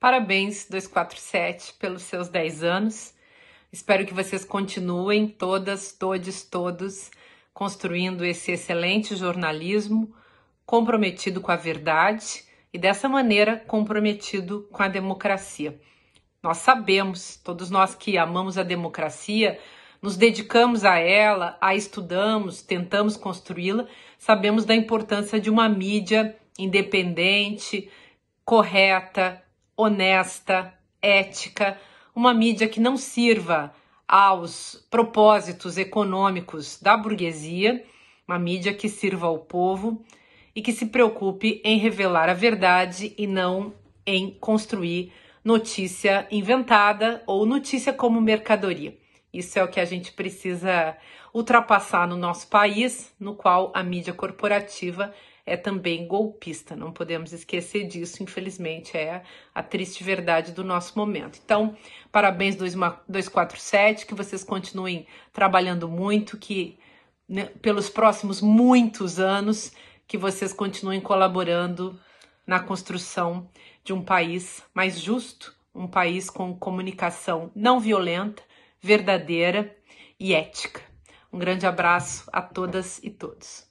Parabéns 247 pelos seus 10 anos. Espero que vocês continuem todas, todes, todos construindo esse excelente jornalismo comprometido com a verdade e dessa maneira comprometido com a democracia. Nós sabemos, todos nós que amamos a democracia, nos dedicamos a ela, a estudamos, tentamos construí-la, sabemos da importância de uma mídia independente, correta, honesta, ética, uma mídia que não sirva aos propósitos econômicos da burguesia, uma mídia que sirva ao povo e que se preocupe em revelar a verdade e não em construir notícia inventada ou notícia como mercadoria. Isso é o que a gente precisa ultrapassar no nosso país, no qual a mídia corporativa é também golpista, não podemos esquecer disso, infelizmente é a triste verdade do nosso momento. Então, parabéns 247, que vocês continuem trabalhando muito, que né, pelos próximos muitos anos, que vocês continuem colaborando na construção de um país mais justo, um país com comunicação não violenta, verdadeira e ética. Um grande abraço a todas e todos.